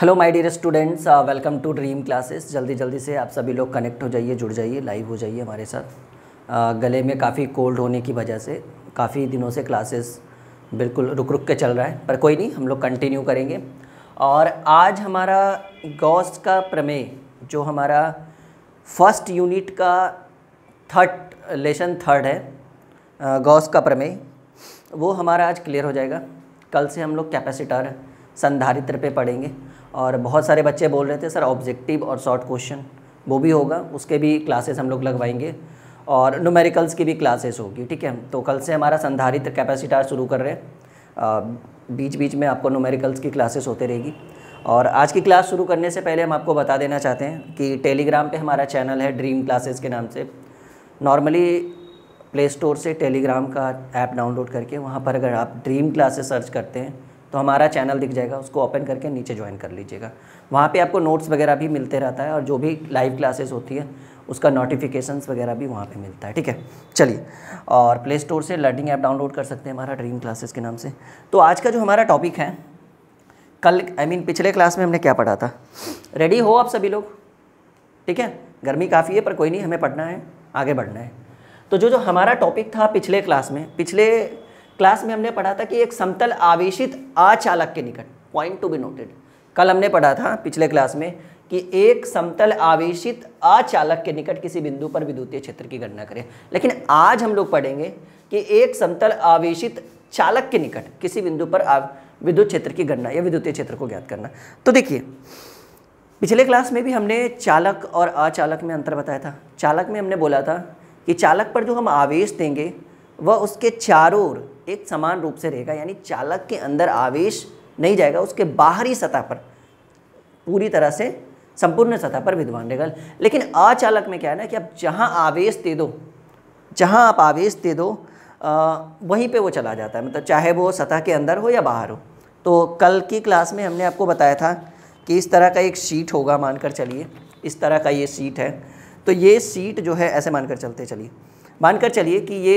hello my dear students welcome to Dream Classes जल्दी जल्दी से आप सभी लोग कनेक्ट हो जाइए जुड़ जाइए लाइव हो जाइए हमारे साथ uh, गले में काफ़ी कोल्ड होने की वजह से काफ़ी दिनों से क्लासेस बिल्कुल रुक रुक के चल रहा है पर कोई नहीं हम लोग कंटिन्यू करेंगे और आज हमारा गॉस का प्रमेय जो हमारा फर्स्ट यूनिट का थर्ड लेसन थर्ड है गॉस uh, का प्रमेय वो हमारा आज क्लियर हो जाएगा कल से हम लोग कैपेसिटर संधारित्र पे पढ़ेंगे और बहुत सारे बच्चे बोल रहे थे सर ऑब्जेक्टिव और शॉर्ट क्वेश्चन वो भी होगा उसके भी क्लासेस हम लोग लगवाएंगे और नोमेरिकल्स की भी क्लासेस होगी ठीक है तो कल से हमारा संधारित कैपेसिटार शुरू कर रहे हैं बीच बीच में आपको नोमेरिकल्स की क्लासेस होते रहेगी और आज की क्लास शुरू करने से पहले हम आपको बता देना चाहते हैं कि टेलीग्राम पे हमारा चैनल है ड्रीम क्लासेस के नाम से नॉर्मली प्ले स्टोर से टेलीग्राम का ऐप डाउनलोड करके वहाँ पर अगर आप ड्रीम क्लासेस सर्च करते हैं तो हमारा चैनल दिख जाएगा उसको ओपन करके नीचे ज्वाइन कर लीजिएगा वहाँ पे आपको नोट्स वगैरह भी मिलते रहता है और जो भी लाइव क्लासेस होती है उसका नोटिफिकेशंस वगैरह भी वहाँ पे मिलता है ठीक है चलिए और प्ले स्टोर से लर्निंग ऐप डाउनलोड कर सकते हैं हमारा ड्रीम क्लासेस के नाम से तो आज का जो हमारा टॉपिक है कल आई I मीन mean, पिछले क्लास में हमने क्या पढ़ा था रेडी हो आप सभी लोग ठीक है गर्मी काफ़ी है पर कोई नहीं हमें पढ़ना है आगे बढ़ना है तो जो जो हमारा टॉपिक था पिछले क्लास में पिछले क्लास में हमने पढ़ा था कि एक समतल आवेशित आचालक के निकट पॉइंट टू बी नोटेड कल हमने पढ़ा था पिछले क्लास में कि एक समतल आवेशित आचालक के निकट किसी बिंदु पर विद्युतीय क्षेत्र की गणना करें लेकिन आज हम लोग पढ़ेंगे कि एक समतल आवेशित चालक के निकट किसी बिंदु पर विद्युत क्षेत्र की गणना या विद्युतीय क्षेत्र को ज्ञात करना तो देखिए पिछले क्लास में भी हमने चालक और अचालक में अंतर बताया था चालक में हमने बोला था कि चालक पर जो हम आवेश देंगे वह उसके चारों ओर एक समान रूप से रहेगा यानी चालक के अंदर आवेश नहीं जाएगा उसके बाहरी सतह पर पूरी तरह से संपूर्ण सतह पर विद्वान रहेगा लेकिन अचालक में क्या है ना कि आप जहाँ आवेश दे दो जहाँ आप आवेश दे दो आ, वहीं पे वो चला जाता है मतलब चाहे वो सतह के अंदर हो या बाहर हो तो कल की क्लास में हमने आपको बताया था कि इस तरह का एक शीट होगा मानकर चलिए इस तरह का ये सीट है तो ये सीट जो है ऐसे मानकर चलते चलिए मानकर चलिए कि ये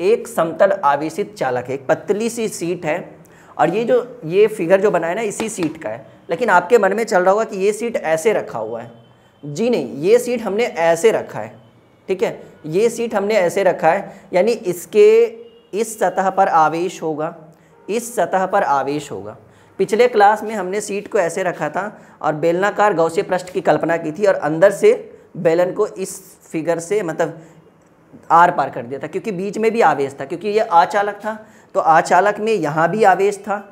एक समतल आवेशित चालक है एक पतली सी सीट है और ये जो ये फिगर जो बनाया ना इसी सीट का है लेकिन आपके मन में चल रहा होगा कि ये सीट ऐसे रखा हुआ है जी नहीं ये सीट हमने ऐसे रखा है ठीक है ये सीट हमने ऐसे रखा है यानी इसके इस सतह पर आवेश होगा इस सतह पर आवेश होगा पिछले क्लास में हमने सीट को ऐसे रखा था और बेलनाकार गौसे पृष्ठ की कल्पना की थी और अंदर से बेलन को इस फिगर से मतलब आर पार कर दिया था क्योंकि बीच में भी आवेश था क्योंकि ये आचालक था तो आचालक में यहाँ भी आवेश था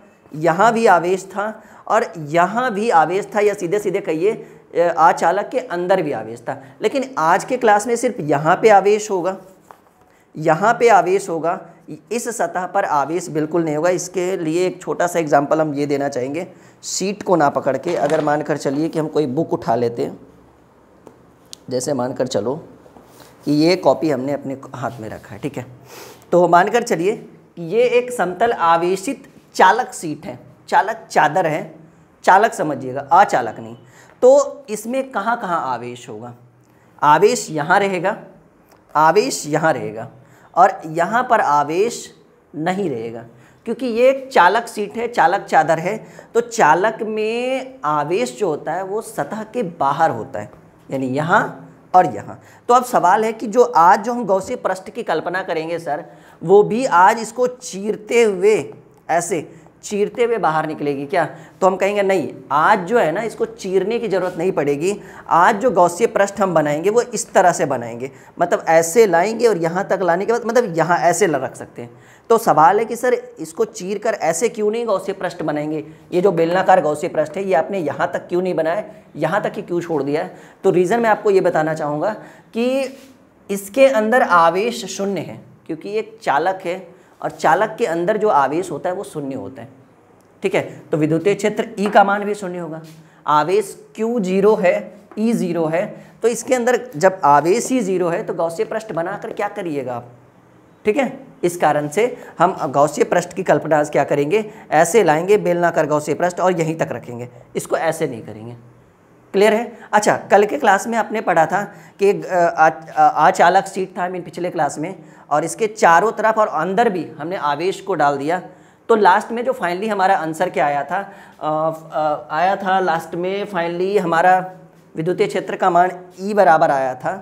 यहाँ भी आवेश था और यहाँ भी आवेश था या सीधे सीधे कहिए आचालक के अंदर भी आवेश था लेकिन आज के क्लास में सिर्फ यहाँ पे आवेश होगा यहाँ पे आवेश होगा इस सतह पर आवेश बिल्कुल नहीं होगा इसके लिए एक छोटा सा एग्जाम्पल हम ये देना चाहेंगे सीट को ना पकड़ के अगर मानकर चलिए कि हम कोई बुक उठा लेते हैं जैसे मानकर चलो कि ये कॉपी हमने अपने हाथ में रखा है ठीक है तो मानकर चलिए कि ये एक समतल आवेशित चालक सीट है चालक चादर है चालक समझिएगा अचालक नहीं तो इसमें कहाँ कहाँ आवेश होगा आवेश यहाँ रहेगा आवेश यहाँ रहेगा और यहाँ पर आवेश नहीं रहेगा क्योंकि ये एक चालक सीट है चालक चादर है तो चालक में आवेश जो होता है वो सतह के बाहर होता है यानी यहाँ और यहाँ तो अब सवाल है कि जो आज जो हम गौसे प्रष्ट की कल्पना करेंगे सर वो भी आज इसको चीरते हुए ऐसे चीरते हुए बाहर निकलेगी क्या तो हम कहेंगे नहीं आज जो है ना इसको चीरने की ज़रूरत नहीं पड़ेगी आज जो गौसीय पृष्ठ हम बनाएंगे वो इस तरह से बनाएंगे मतलब ऐसे लाएंगे और यहाँ तक लाने के बाद मतलब यहाँ ऐसे रख सकते हैं तो सवाल है कि सर इसको चीर कर ऐसे क्यों नहीं गौसीय पृष्ठ बनाएंगे ये जो बेलनाकार गौसीय पृष्ठ है ये आपने यहाँ तक क्यों नहीं बनाया यहाँ तक ही क्यों छोड़ दिया है तो रीज़न मैं आपको ये बताना चाहूँगा कि इसके अंदर आवेश शून्य है क्योंकि एक चालक है और चालक के अंदर जो आवेश होता है वो शून्य होता है ठीक है तो विद्युतीय क्षेत्र ई e का मान भी शून्य होगा आवेश क्यू जीरो है ई e जीरो है तो इसके अंदर जब आवेश ही जीरो है तो गौसीय पृष्ठ बनाकर क्या करिएगा आप ठीक है इस कारण से हम गौसीय पृष्ठ की कल्पना क्या करेंगे ऐसे लाएंगे बेलनाकर गौसीय पृष्ठ और यहीं तक रखेंगे इसको ऐसे नहीं करेंगे क्लियर है अच्छा कल के क्लास में आपने पढ़ा था कि अचालक सीट था आई मीन पिछले क्लास में और इसके चारों तरफ और अंदर भी हमने आवेश को डाल दिया तो लास्ट में जो फाइनली हमारा आंसर क्या आया था आ, आ, आया था लास्ट में फाइनली हमारा विद्युतीय क्षेत्र का मान ई e बराबर आया था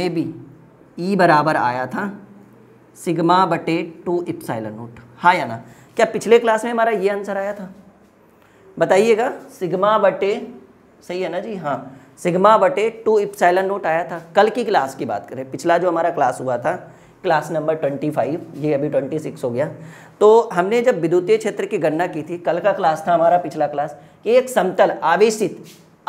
मे बी ई e बराबर आया था सिग्मा बटे टू इप्साइलन नोट हाँ या ना क्या पिछले क्लास में हमारा ये आंसर आया था बताइएगा सिग्मा बटे सही है ना जी हाँ सिग्मा बटे टू इप्साइलन नोट आया था कल की क्लास की बात करें पिछला जो हमारा क्लास हुआ था क्लास नंबर ट्वेंटी फाइव ये अभी ट्वेंटी सिक्स हो गया तो हमने जब विद्युतीय क्षेत्र की गणना की थी कल का क्लास था हमारा पिछला क्लास कि एक समतल आवेशित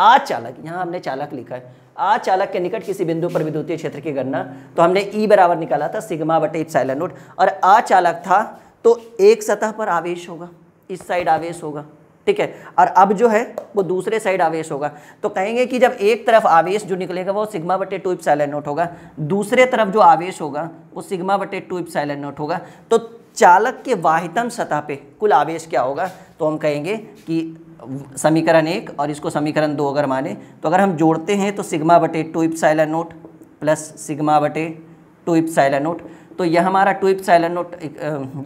आ चालक यहाँ हमने चालक लिखा है आ चालक के निकट किसी बिंदु पर विद्युतीय क्षेत्र की गणना तो हमने ई e बराबर निकाला था सिग्मा बटे इप्साइलन नोट और चालक था तो एक सतह पर आवेश होगा इस साइड आवेश होगा ठीक है और अब जो है वो दूसरे साइड आवेश होगा तो कहेंगे कि जब एक तरफ आवेश जो निकलेगा वो सिग्मा बटे टू इप्साइलन नोट होगा दूसरे तरफ जो आवेश होगा वो सिग्मा बटे टू इप्साइलन नोट होगा तो चालक के वाहितम सतह पे कुल आवेश क्या होगा तो हम कहेंगे कि समीकरण एक और इसको समीकरण दो अगर माने तो अगर हम जोड़ते हैं तो सिग्मा बटे two epsilon naught plus sigma बटे टू इप्साइला नोट तो यह हमारा टू इप्साइला नोट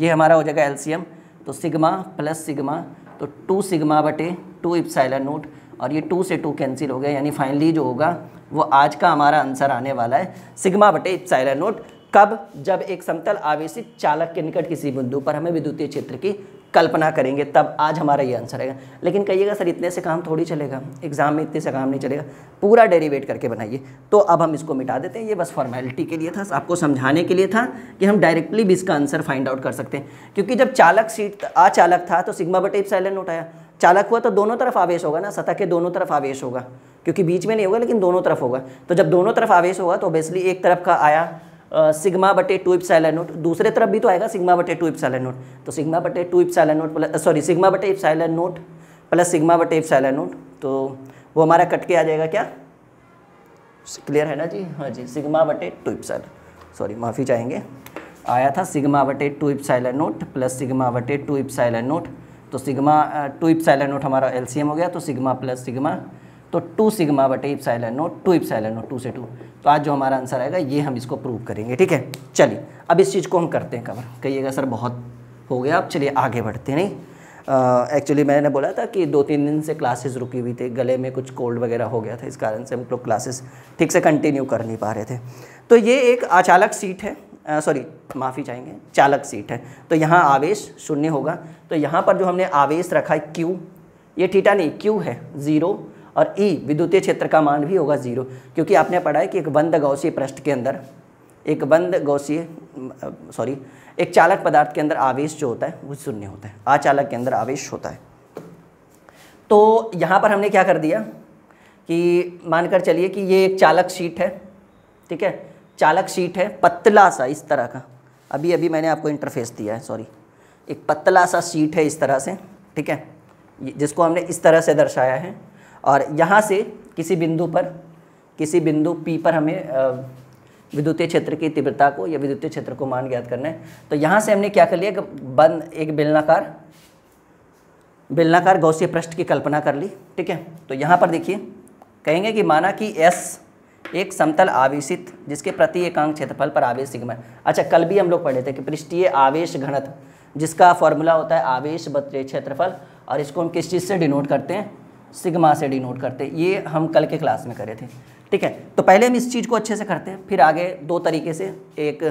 ये हमारा हो जाएगा एल्सियम तो सिग्मा प्लस सिग्मा तो टू सिग्मा बटे टू इप्साइलन नोट और ये टू से टू कैंसिल हो गया यानी फाइनली जो होगा वो आज का हमारा आंसर आने वाला है सिग्मा बटे इप्साइलन नोट कब जब एक समतल आवेशित चालक के निकट किसी बिंदु पर हमें विद्युतीय क्षेत्र की कल्पना करेंगे तब आज हमारा ये आंसर आएगा लेकिन कहिएगा सर इतने से काम थोड़ी चलेगा एग्ज़ाम में इतने से काम नहीं चलेगा पूरा डेरिवेट करके बनाइए तो अब हम इसको मिटा देते हैं ये बस फॉर्मेलिटी के लिए था आपको समझाने के लिए था कि हम डायरेक्टली भी इसका आंसर फाइंड आउट कर सकते हैं क्योंकि जब चालक सीट अचालक था तो सिग्मा बटे साइलेंट उठाया चालक हुआ तो दोनों तरफ आवेश होगा ना सतह के दोनों तरफ आवेश होगा क्योंकि बीच में नहीं होगा लेकिन दोनों तरफ होगा तो जब दोनों तरफ आवेश होगा तो ऑब्वियसली एक तरफ का आया सिग्मा बटे टू नोट दूसरे तरफ भी तो आएगा सिग्मा बटे टू नोट तो सिग्मा बटे two naught plus sorry sigma बटे नोट प्लस सिग्मा बटे नोट तो वो हमारा कट के आ जाएगा क्या क्लियर है ना जी हाँ जी सिग्मा बटे टू इप्साइल सॉरी माफ़ी चाहेंगे आया था सिग्मा बटे टू नोट प्लस सिग्मा बटे टू नोट तो सिग्मा टू नोट हमारा एलसीएम हो गया तो सिग्मा प्लस सिग्मा तो टू सिग्मा बटे नोट टू नोट टू से टू तो आज जो हमारा आंसर आएगा ये हम इसको प्रूव करेंगे ठीक है चलिए अब इस चीज़ को हम करते हैं कवर कहिएगा सर बहुत हो गया अब चलिए आगे बढ़ते नहीं एक्चुअली मैंने बोला था कि दो तीन दिन से क्लासेस रुकी हुई थी गले में कुछ कोल्ड वगैरह हो गया था इस कारण से हम लोग क्लासेस ठीक से कंटिन्यू कर नहीं पा रहे थे तो ये एक अचालक सीट है सॉरी माफ़ी चाहेंगे चालक सीट है तो यहाँ आवेश शून्य होगा तो यहाँ पर जो हमने आवेश रखा है क्यू ये ठीटा नहीं क्यू है ज़ीरो और ई e, विद्युतीय क्षेत्र का मान भी होगा जीरो क्योंकि आपने पढ़ा है कि एक बंद गौसीय पृष्ठ के अंदर एक बंद गौसीय सॉरी एक चालक पदार्थ के अंदर आवेश जो होता है वो शून्य होता है आचालक के अंदर आवेश होता है तो यहाँ पर हमने क्या कर दिया कि मानकर चलिए कि ये एक चालक शीट है ठीक है चालक शीट है पतला सा इस तरह का अभी अभी मैंने आपको इंटरफेस दिया है सॉरी एक पतला सा शीट है इस तरह से ठीक है जिसको हमने इस तरह से दर्शाया है और यहाँ से किसी बिंदु पर किसी बिंदु पी पर हमें विद्युतीय क्षेत्र की तीव्रता को या विद्युतीय क्षेत्र को मान ज्ञात करना है तो यहाँ से हमने क्या कर लिया बंद एक बेलनाकार बेलनाकार गौसीय पृष्ठ की कल्पना कर ली ठीक है तो यहाँ पर देखिए कहेंगे कि माना कि एस एक समतल आवेशित जिसके प्रति एकांक क्षेत्रफल पर आवेश सिग्मा अच्छा कल भी हम लोग पढ़े थे कि पृष्ठीय आवेश घनत्व जिसका फॉर्मूला होता है आवेश बत्रे क्षेत्रफल और इसको हम किस चीज़ से डिनोट करते हैं सिग्मा से डिनोट करते ये हम कल के क्लास में करे थे ठीक है तो पहले हम इस चीज़ को अच्छे से करते हैं फिर आगे दो तरीके से एक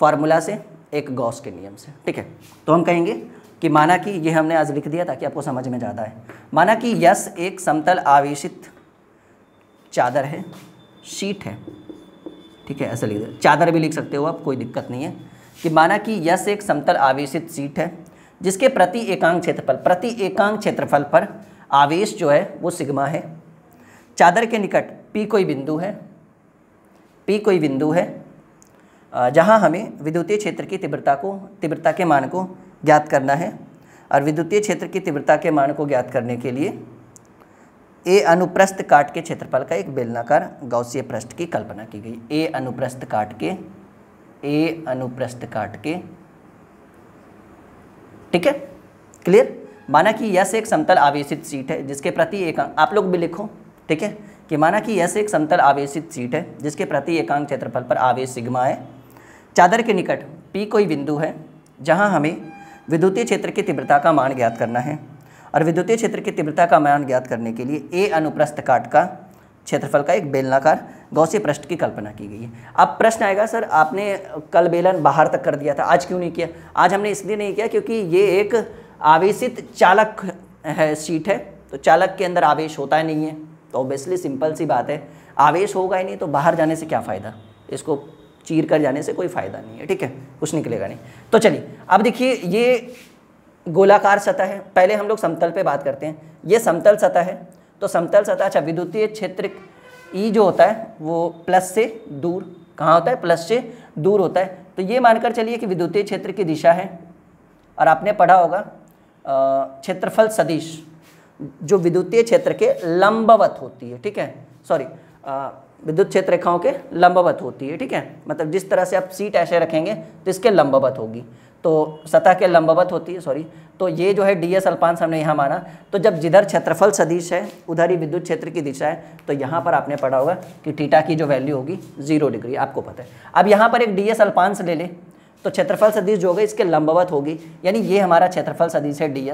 फार्मूला से एक गॉस के नियम से ठीक है तो हम कहेंगे कि माना कि ये हमने आज लिख दिया ताकि आपको समझ में ज़्यादा है माना कि यस एक समतल आवेशित चादर है शीट है ठीक है ऐसा लिख दे चादर भी लिख सकते हो आप कोई दिक्कत नहीं है कि माना कि यस एक समतल आवेशित सीट है जिसके प्रति एकांक क्षेत्रफल प्रति एकांक क्षेत्रफल पर आवेश जो है वो सिग्मा है चादर के निकट पी कोई बिंदु है पी कोई बिंदु है जहाँ हमें विद्युतीय क्षेत्र की तीव्रता को तीव्रता के मान को ज्ञात करना है और विद्युतीय क्षेत्र की तीव्रता के मान को ज्ञात करने के लिए ए अनुप्रस्थ काट के क्षेत्रफल का एक बेलनाकार गौसीय पृष्ठ की कल्पना की गई ए अनुप्रस्थ काट के ए अनुप्रस्थ काट के ठीक है क्लियर माना कि यस एक समतल आवेशित सीट है जिसके प्रति एक आप लोग भी लिखो ठीक है कि माना कि यस एक समतल आवेशित सीट है जिसके प्रति एकांक क्षेत्रफल पर आवेश सिग्मा है चादर के निकट पी कोई बिंदु है जहाँ हमें विद्युतीय क्षेत्र की तीव्रता का मान ज्ञात करना है और विद्युतीय क्षेत्र की तीव्रता का मान ज्ञात करने के लिए ए अनुप्रस्थ काट का क्षेत्रफल का एक बेलनाकार गौसी पृष्ठ की कल्पना की गई है अब प्रश्न आएगा सर आपने कल बेलन बाहर तक कर दिया था आज क्यों नहीं किया आज हमने इसलिए नहीं किया क्योंकि ये एक आवेशित चालक है सीट है तो चालक के अंदर आवेश होता ही नहीं है तो ऑब्वियसली सिंपल सी बात है आवेश होगा ही नहीं तो बाहर जाने से क्या फ़ायदा इसको चीर कर जाने से कोई फ़ायदा नहीं है ठीक है कुछ निकलेगा नहीं तो चलिए अब देखिए ये गोलाकार सतह है पहले हम लोग समतल पे बात करते हैं ये समतल सतह है तो समतल सतह अच्छा विद्युतीय क्षेत्र ई e जो होता है वो प्लस से दूर कहाँ होता है प्लस से दूर होता है तो ये मानकर चलिए कि विद्युतीय क्षेत्र की दिशा है और आपने पढ़ा होगा क्षेत्रफल सदिश जो विद्युतीय क्षेत्र के लंबवत होती है ठीक है सॉरी विद्युत क्षेत्र रेखाओं के लंबवत होती है ठीक है मतलब जिस तरह से आप सीट ऐसे रखेंगे तो इसके लंबवत होगी तो सतह के लंबवत होती है सॉरी तो ये जो है डी एस अल्पांश हमने यहाँ माना तो जब जिधर क्षेत्रफल सदिश है उधर ही विद्युत क्षेत्र की दिशा है तो यहाँ पर आपने पढ़ा होगा कि टीटा की जो वैल्यू होगी जीरो डिग्री आपको पता है अब यहाँ पर एक डी एस अल्पांश ले लें तो क्षेत्रफल सदिश जो होगा इसके लंबवत होगी यानी ये हमारा क्षेत्रफल सदिश है डी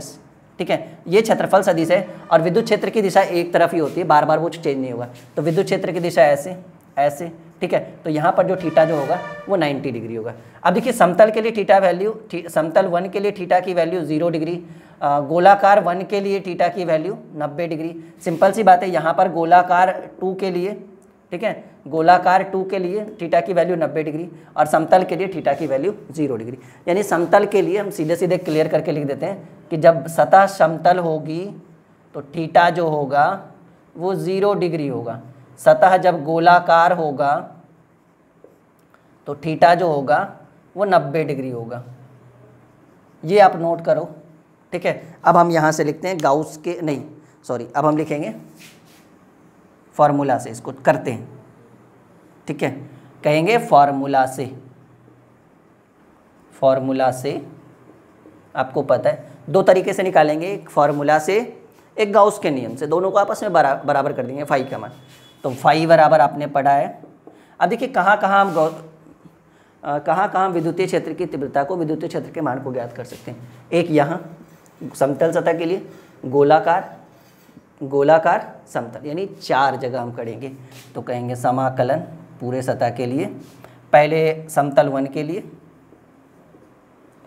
ठीक है ये क्षेत्रफल सदिश है और विद्युत क्षेत्र की दिशा एक तरफ ही होती है बार बार वो चेंज नहीं होगा तो विद्युत क्षेत्र की दिशा ऐसे ऐसे ठीक है तो यहाँ पर जो ठीटा जो होगा वो 90 डिग्री होगा अब देखिए समतल के लिए ठीटा वैल्यू समतल वन के लिए ठीटा की वैल्यू जीरो डिग्री गोलाकार वन के लिए ठीटा की वैल्यू 90 डिग्री सिंपल सी बात है यहाँ पर गोलाकार टू के लिए ठीक है गोलाकार टू के लिए थीटा की वैल्यू 90 डिग्री और समतल के लिए थीटा की वैल्यू जीरो डिग्री यानी समतल के लिए हम सीधे सीधे क्लियर करके लिख देते हैं कि जब सतह समतल होगी तो थीटा जो होगा वो ज़ीरो डिग्री होगा सतह जब गोलाकार होगा तो थीटा जो होगा वो 90 डिग्री होगा ये आप नोट करो ठीक है अब हम यहाँ से लिखते हैं गाउस के नहीं सॉरी अब हम लिखेंगे फार्मूला से इसको करते हैं ठीक है कहेंगे फार्मूला से फार्मूला से आपको पता है दो तरीके से निकालेंगे एक फार्मूला से एक गाउस के नियम से दोनों को आपस में बरा, बराबर कर देंगे फाइव का मान तो फाइव बराबर आपने पढ़ा है अब देखिए कहाँ कहाँ हम गौ कहाँ कहाँ विद्युतीय क्षेत्र की तीव्रता को विद्युतीय क्षेत्र के मान को ज्ञात कर सकते हैं एक यहाँ समतल सतह के लिए गोलाकार गोलाकार समतल यानी चार जगह हम करेंगे तो कहेंगे समाकलन पूरे सतह के लिए पहले समतल वन के लिए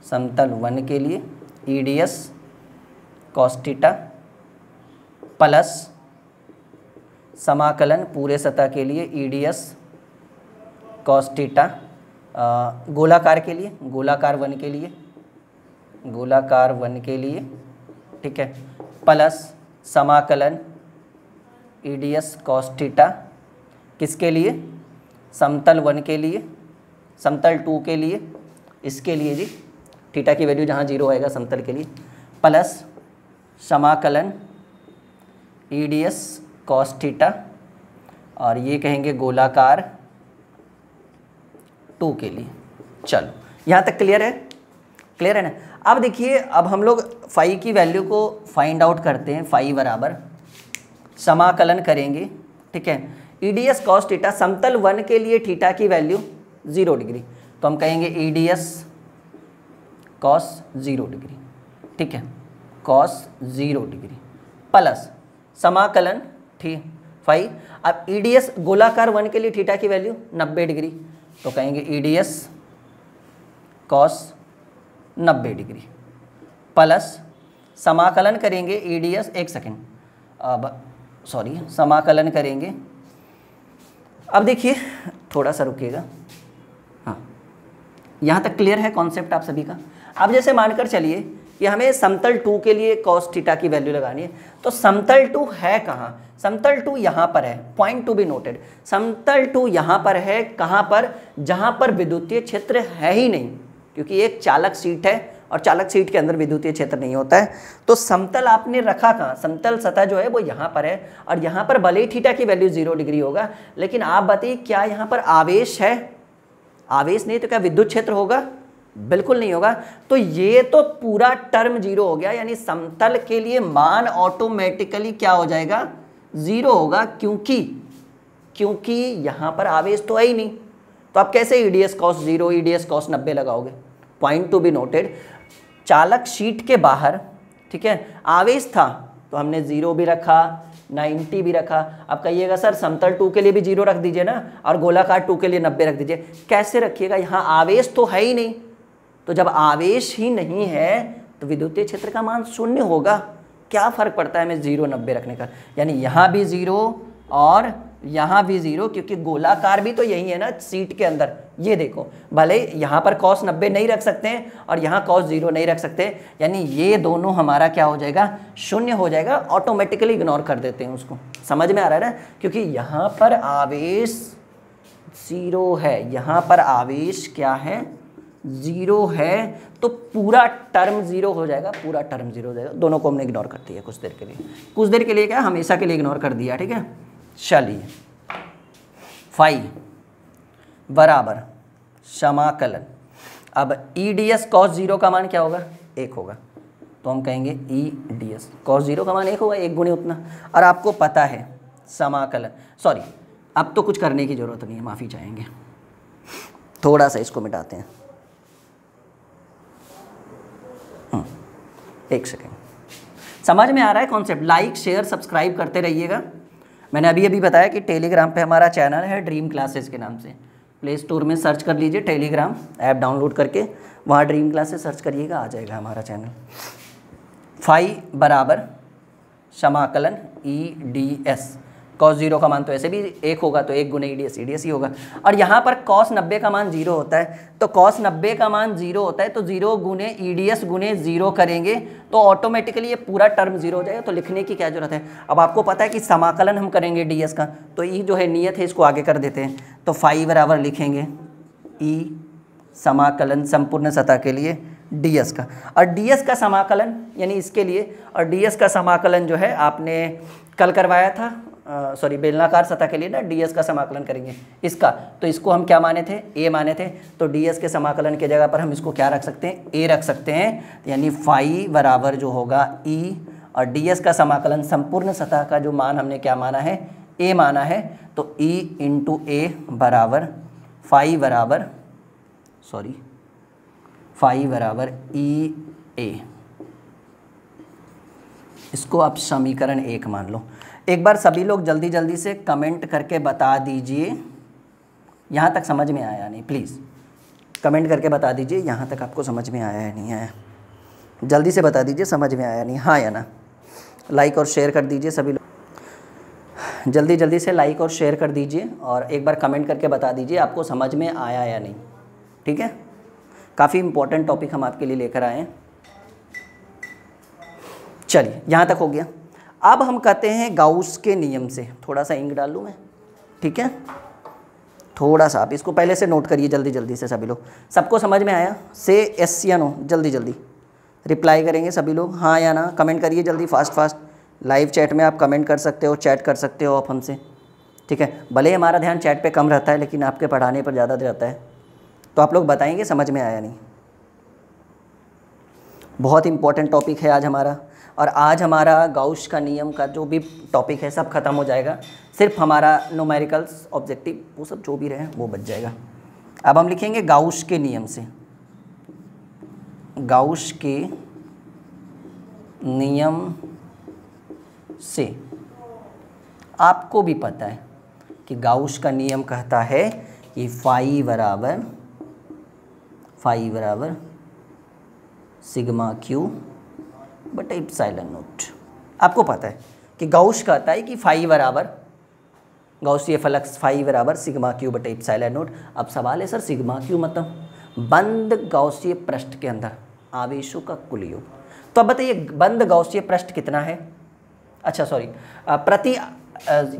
समतल वन के लिए E D S cos theta plus समाकलन पूरे सतह के लिए ई डी एस कॉस्टिटा गोलाकार के लिए गोलाकार वन के लिए गोलाकार वन के लिए ठीक है प्लस समाकलन ई डी एस कॉस्टिटा किसके लिए समतल वन के लिए समतल टू के लिए इसके लिए जी थीटा की वैल्यू जहाँ जीरो आएगा समतल के लिए प्लस समाकलन ई डी एस कॉस्टिटा और ये कहेंगे गोलाकार टू के लिए चलो यहाँ तक क्लियर है क्लियर है ना अब देखिए अब हम लोग फाइव की वैल्यू को फाइंड आउट करते हैं फाइव बराबर समाकलन करेंगे ठीक है E D S cos theta समतल वन के लिए थीटा की वैल्यू ज़ीरो डिग्री तो हम कहेंगे E D S cos zero degree ठीक है कॉस ज़ीरो डिग्री प्लस समाकलन ठीक फाइव अब ई डी एस गोलाकार वन के लिए थीटा की वैल्यू नब्बे डिग्री तो कहेंगे E D S cos 90 degree plus समाकलन करेंगे ए डी एस एक सेकेंड अब सॉरी समाकलन करेंगे अब देखिए थोड़ा सा रुकिएगा हाँ यहाँ तक क्लियर है कॉन्सेप्ट आप सभी का अब जैसे मानकर चलिए कि हमें समतल टू के लिए कॉस थीटा की वैल्यू लगानी है तो समतल टू है कहाँ समतल टू यहाँ पर है पॉइंट टू बी नोटेड समतल टू यहाँ पर है कहाँ पर जहाँ पर विद्युतीय क्षेत्र है ही नहीं क्योंकि एक चालक सीट है और चालक सीट के अंदर विद्युतीय क्षेत्र नहीं होता है तो समतल आपने रखा कहाँ समतल सतह जो है वो यहाँ पर है और यहाँ पर भले ही थीटा की वैल्यू जीरो डिग्री होगा लेकिन आप बताइए क्या यहाँ पर आवेश है आवेश नहीं तो क्या विद्युत क्षेत्र होगा बिल्कुल नहीं होगा तो ये तो पूरा टर्म जीरो हो गया यानी समतल के लिए मान ऑटोमेटिकली क्या हो जाएगा जीरो होगा क्योंकि क्योंकि यहाँ पर आवेश तो है ही नहीं तो आप कैसे E D S cos zero E D S cos नब्बे लगाओगे पॉइंट टू बी नोटेड चालक शीट के बाहर ठीक है आवेश था तो हमने जीरो भी रखा 90 भी रखा आप कहिएगा सर समतल टू के लिए भी जीरो रख दीजिए ना और गोलाकार टू के लिए नब्बे रख दीजिए कैसे रखिएगा यहाँ आवेश तो है ही नहीं तो जब आवेश ही नहीं है तो विद्युतीय क्षेत्र का मान शून्य होगा क्या फ़र्क पड़ता है हमें जीरो नब्बे रखने का यानी यहाँ भी जीरो और यहाँ भी जीरो क्योंकि गोलाकार भी तो यही है ना सीट के अंदर ये देखो भले यहां पर कॉस नब्बे नहीं रख सकते हैं और यहाँ कॉस जीरो नहीं रख सकते यानी ये दोनों हमारा क्या हो जाएगा शून्य हो जाएगा ऑटोमेटिकली इग्नोर कर देते हैं उसको समझ में आ रहा है ना क्योंकि यहाँ पर आवेश ज़ीरो है यहाँ पर आवेश क्या है ज़ीरो है तो पूरा टर्म ज़ीरो हो जाएगा पूरा टर्म ज़ीरो हो जाएगा दोनों को हमने इग्नोर कर दिया कुछ देर के लिए कुछ देर के लिए क्या हमेशा के लिए इग्नोर कर दिया ठीक है चलिए फाइव बराबर समाकलन अब E D S cos zero का मान क्या होगा एक होगा तो हम कहेंगे E D S cos zero का मान एक होगा एक गुणे उतना और आपको पता है समाकलन सॉरी अब तो कुछ करने की ज़रूरत नहीं है माफ़ी चाहेंगे थोड़ा सा इसको मिटाते हैं हम्म, एक सेकेंड समझ में आ रहा है कॉन्सेप्ट लाइक शेयर सब्सक्राइब करते रहिएगा मैंने अभी अभी बताया कि टेलीग्राम पे हमारा चैनल है ड्रीम क्लासेस के नाम से प्ले स्टोर में सर्च कर लीजिए टेलीग्राम ऐप डाउनलोड करके वहाँ ड्रीम क्लासेस सर्च करिएगा आ जाएगा हमारा चैनल फाइव बराबर समाकलन E e D S cos zero का मान तो ऐसे भी एक होगा तो एक गुने E D S E D S ही होगा और यहाँ पर कॉस नब्बे का मान जीरो होता है तो कॉस नब्बे का मान जीरो होता है तो जीरो गुने ई डी एस गुने जीरो करेंगे तो ऑटोमेटिकली ये पूरा टर्म जीरो हो जाएगा तो लिखने की क्या जरूरत है अब आपको पता है कि समाकलन हम करेंगे डी एस का तो ई e जो है नियत है इसको आगे कर देते हैं तो फाइव बराबर लिखेंगे ई e समाकलन संपूर्ण सतह के लिए एस का और एस का समाकलन यानी इसके लिए और एस का समाकलन जो है आपने कल करवाया था सॉरी बेलनाकार सतह के लिए ना डीएस का समाकलन करेंगे इसका तो इसको हम क्या माने थे ए माने थे तो डीएस के समाकलन की जगह पर हम इसको क्या रख सकते हैं ए रख सकते हैं यानी फाई बराबर जो होगा ई e, और डी का समाकलन संपूर्ण सतह का जो मान हमने क्या माना है ए माना है तो ई इंटू ए बराबर फाई बराबर सॉरी फाई बराबर ई e, ए इसको आप समीकरण एक मान लो एक बार सभी लोग जल्दी जल्दी से कमेंट करके बता दीजिए यहाँ तक समझ में आया नहीं प्लीज़ कमेंट करके बता दीजिए यहाँ तक आपको समझ में आया है नहीं आया जल्दी से बता दीजिए समझ में आया नहीं हाँ या ना लाइक और शेयर कर दीजिए सभी लोग जल्दी जल्दी से लाइक और शेयर कर दीजिए और एक बार कमेंट करके बता दीजिए आपको समझ में आया या नहीं ठीक है काफ़ी इम्पोर्टेंट टॉपिक हम आपके लिए लेकर आए हैं चलिए यहाँ तक हो गया अब हम कहते हैं गाउस के नियम से थोड़ा सा इंक डाल लूँ मैं ठीक है थोड़ा सा आप इसको पहले से नोट करिए जल्दी जल्दी से सभी लोग सबको समझ में आया से एस या नो जल्दी जल्दी रिप्लाई करेंगे सभी लोग हाँ या ना कमेंट करिए जल्दी फास्ट फास्ट लाइव चैट में आप कमेंट कर सकते हो चैट कर सकते हो आप हमसे ठीक है भले हमारा ध्यान चैट पे कम रहता है लेकिन आपके पढ़ाने पर ज़्यादा रहता है तो आप लोग बताएंगे समझ में आया नहीं बहुत इंपॉर्टेंट टॉपिक है आज हमारा और आज हमारा गाउश का नियम का जो भी टॉपिक है सब खत्म हो जाएगा सिर्फ हमारा नोमेरिकल्स ऑब्जेक्टिव वो सब जो भी रहे वो बच जाएगा अब हम लिखेंगे गाउश के नियम से गाउश के नियम से आपको भी पता है कि गाउश का नियम कहता है कि फाई बराबर फाई बराबर सिग्मा क्यू बट इप्साइलन नोट आपको पता है कि गौश कहता है कि फाइव बराबर गौसीय फलक फाई बराबर सिग्मा क्यू बटे इप्साइलन नोट अब सवाल है सर सिग्मा क्यू मतलब बंद गौशीय पृष्ठ के अंदर आवेशों का कुल योग तो अब बताइए बंद गौशीय पृष्ठ कितना है अच्छा सॉरी प्रति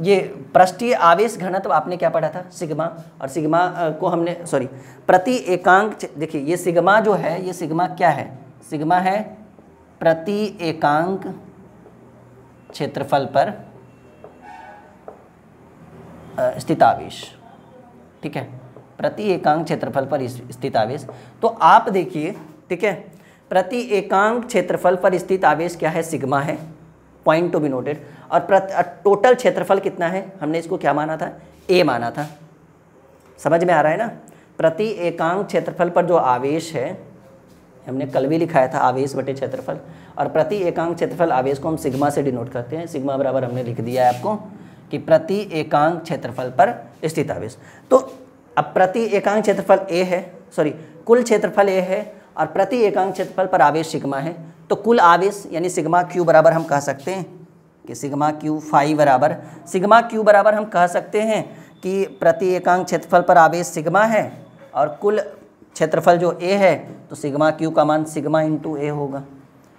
ये पृष्ठीय आवेश घनत्व आपने क्या पढ़ा था सिग्मा और सिग्मा को हमने सॉरी प्रति एकांक देखिए ये सिग्मा जो है ये सिग्मा क्या है सिग्मा है प्रति एकांक क्षेत्रफल पर स्थितावेश ठीक है प्रति एकांक क्षेत्रफल पर स्थित आवेश तो आप देखिए ठीक है प्रति एकांक क्षेत्रफल पर स्थित आवेश क्या है सिग्मा है पॉइंट टू बी नोटेड और टोटल क्षेत्रफल कितना है हमने इसको क्या माना था ए माना था समझ में आ रहा है ना प्रति एकांक क्षेत्रफल पर जो आवेश है हमने कल भी लिखाया था आवेश बटे क्षेत्रफल और प्रति एकांक क्षेत्रफल आवेश को हम सिग्मा से डिनोट करते हैं सिग्मा बराबर हमने लिख दिया है आपको कि प्रति एकांक क्षेत्रफल पर स्थित आवेश तो अब प्रति एकांक क्षेत्रफल ए है सॉरी कुल क्षेत्रफल ए है और प्रति एकांक क्षेत्रफल पर आवेश सिग्मा है तो कुल आवेश यानी सिग्मा क्यू बराबर हम कह सकते हैं कि सिग्मा क्यू फाइव बराबर सिग्मा क्यू बराबर हम कह सकते हैं कि प्रति एकांक क्षेत्रफल पर आवेश सिग्मा है और कुल क्षेत्रफल जो ए है तो सिग्मा क्यू का मान सिग्मा इंटू ए होगा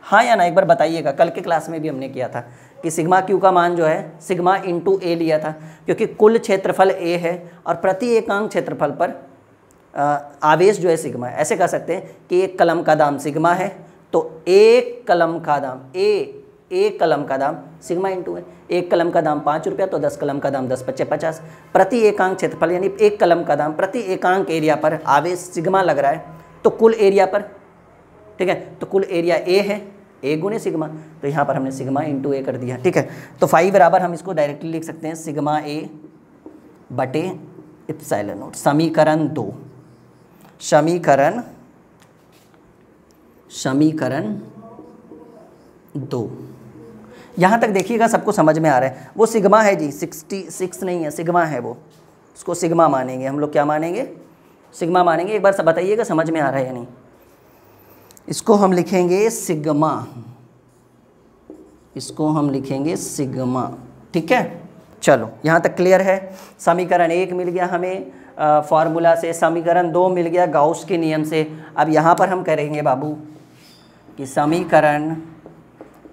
हाँ या ना एक बार बताइएगा कल के क्लास में भी हमने किया था कि सिग्मा क्यू का मान जो है सिग्मा इंटू ए लिया था क्योंकि कुल क्षेत्रफल ए है और प्रति एकांक क्षेत्रफल पर आवेश जो है सिग्मा है ऐसे कह सकते हैं कि एक कलम का दाम सिग्मा है तो एक कलम का दाम ए एक कलम का दाम सिग्मा इंटू है एक कलम का दाम पाँच रुपया तो दस कलम का दाम दस पच्चे पचास प्रति एकांक क्षेत्रफल यानी एक कलम का दाम प्रति एकांक एरिया पर आवेश सिग्मा लग रहा है तो कुल एरिया पर ठीक है तो कुल एरिया ए है ए गुने सिग्मा तो यहाँ पर हमने सिग्मा इंटू ए कर दिया ठीक है तो फाइव बराबर हम इसको डायरेक्टली लिख सकते हैं सिग्मा ए बटे इप्साइलन नोट समीकरण दो समीकरण समीकरण दो यहाँ तक देखिएगा सबको समझ में आ रहा है वो सिग्मा है जी सिक्सटी सिक्स नहीं है सिग्मा है वो उसको सिग्मा मानेंगे हम लोग क्या मानेंगे सिग्मा मानेंगे एक बार सब बताइएगा समझ में आ रहा है या नहीं इसको हम लिखेंगे सिग्मा इसको हम लिखेंगे सिग्मा ठीक है चलो यहाँ तक क्लियर है समीकरण एक मिल गया हमें फार्मूला से समीकरण दो मिल गया गाउस के नियम से अब यहाँ पर हम करेंगे बाबू कि समीकरण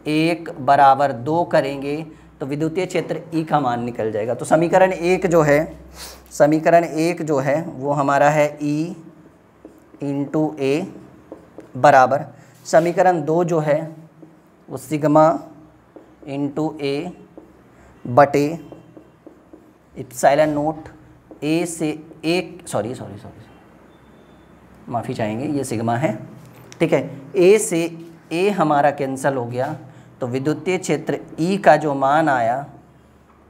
एक बराबर दो करेंगे तो विद्युतीय क्षेत्र ई e का मान निकल जाएगा तो समीकरण एक जो है समीकरण एक जो है वो हमारा है ई इंटू ए बराबर समीकरण दो जो है वो सिग्मा इंटू ए बटे इप्साइलन नोट ए से एक सॉरी सॉरी सॉरी माफ़ी चाहेंगे ये सिग्मा है ठीक है ए से ए हमारा कैंसल हो गया तो विद्युतीय क्षेत्र ई e का जो मान आया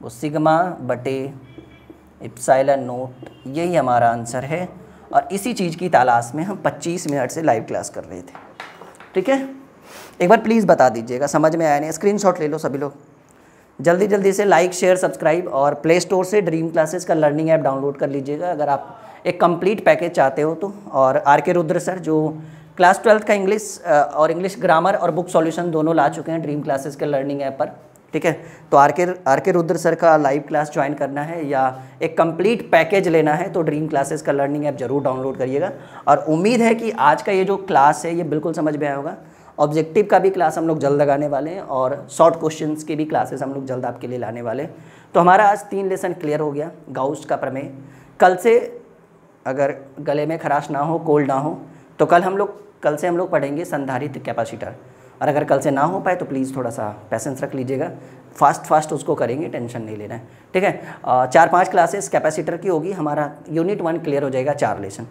वो सिग्मा बटे इप्साइलन नोट यही हमारा आंसर है और इसी चीज़ की तलाश में हम 25 मिनट से लाइव क्लास कर रहे थे ठीक है एक बार प्लीज़ बता दीजिएगा समझ में आया नहीं स्क्रीनशॉट ले लो सभी लोग जल्दी जल्दी से लाइक शेयर सब्सक्राइब और प्ले स्टोर से ड्रीम क्लासेस का लर्निंग ऐप डाउनलोड कर लीजिएगा अगर आप एक कंप्लीट पैकेज चाहते हो तो और आर के रुद्र सर जो क्लास ट्वेल्थ का इंग्लिश और इंग्लिश ग्रामर और बुक सॉल्यूशन दोनों ला चुके हैं ड्रीम क्लासेस के लर्निंग ऐप पर ठीक है तो R K R K Rudra sir का लाइव क्लास ज्वाइन करना है या एक कंप्लीट पैकेज लेना है तो ड्रीम क्लासेस का लर्निंग ऐप जरूर डाउनलोड करिएगा और उम्मीद है कि आज का ये जो क्लास है ये बिल्कुल समझ में आया होगा ऑब्जेक्टिव का भी क्लास हम लोग जल्द लगाने वाले हैं और शॉर्ट क्वेश्चन की भी क्लासेस हम लोग जल्द आपके लिए लाने वाले हैं तो हमारा आज तीन लेसन क्लियर हो गया गाउस का प्रमेय कल से अगर गले में खराश ना हो कोल्ड ना हो तो कल हम लोग कल से हम लोग पढ़ेंगे संधारित कैपेसिटर और अगर कल से ना हो पाए तो प्लीज़ थोड़ा सा पैसेंस रख लीजिएगा फास्ट फास्ट उसको करेंगे टेंशन नहीं लेना है ठीक है चार पांच क्लासेस कैपेसिटर की होगी हमारा यूनिट वन क्लियर हो जाएगा चार लेसन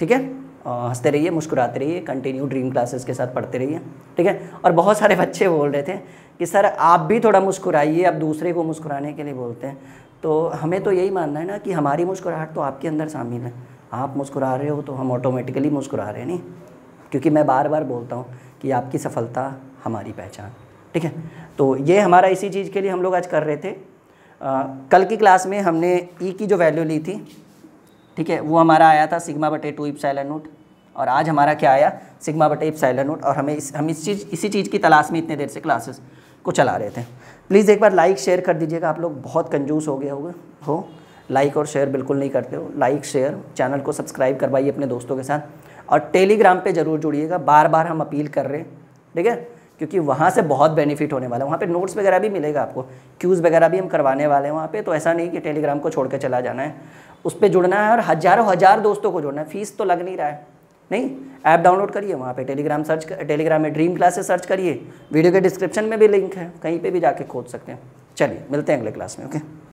ठीक है हंसते रहिए मुस्कुराते रहिए कंटिन्यू ड्रीम क्लासेस के साथ पढ़ते रहिए ठीक है और बहुत सारे बच्चे बोल रहे थे कि सर आप भी थोड़ा मुस्कुराइए आप दूसरे को मुस्कुराने के लिए बोलते हैं तो हमें तो यही मानना है ना कि हमारी मुस्कुराहट तो आपके अंदर शामिल है आप मुस्कुरा रहे हो तो हम ऑटोमेटिकली मुस्कुरा रहे हैं नहीं क्योंकि मैं बार बार बोलता हूँ कि आपकी सफलता हमारी पहचान ठीक है तो ये हमारा इसी चीज़ के लिए हम लोग आज कर रहे थे आ, कल की क्लास में हमने ई e की जो वैल्यू ली थी ठीक है वो हमारा आया था सिग्मा बटे टू इप साइलन नोट और आज हमारा क्या आया सिग्मा बटे इप साइलन नोट और हमें इस हम इस चीज़ इसी चीज़ की तलाश में इतने देर से क्लासेस को चला रहे थे प्लीज़ एक बार लाइक शेयर कर दीजिएगा आप लोग बहुत कंजूस हो गए हो लाइक और शेयर बिल्कुल नहीं करते हो लाइक शेयर चैनल को सब्सक्राइब करवाइए अपने दोस्तों के साथ और टेलीग्राम पे ज़रूर जुड़िएगा बार बार हम अपील कर रहे हैं ठीक है क्योंकि वहाँ से बहुत बेनिफिट होने वाला है वहाँ पे नोट्स वगैरह भी मिलेगा आपको क्यूज़ वगैरह भी हम करवाने वाले हैं वहाँ पे तो ऐसा नहीं कि टेलीग्राम को छोड़ चला जाना है उस पर जुड़ना है और हज़ारों हज़ार दोस्तों को जुड़ना है फीस तो लग नहीं रहा है नहीं ऐप डाउनलोड करिए वहाँ पे टेलीग्राम सर्च टेलीग्राम में ड्रीम क्लासेस सर्च करिए वीडियो के डिस्क्रिप्शन में भी लिंक है कहीं पर भी जाके खोज सकते हैं चलिए मिलते हैं अगले क्लास में ओके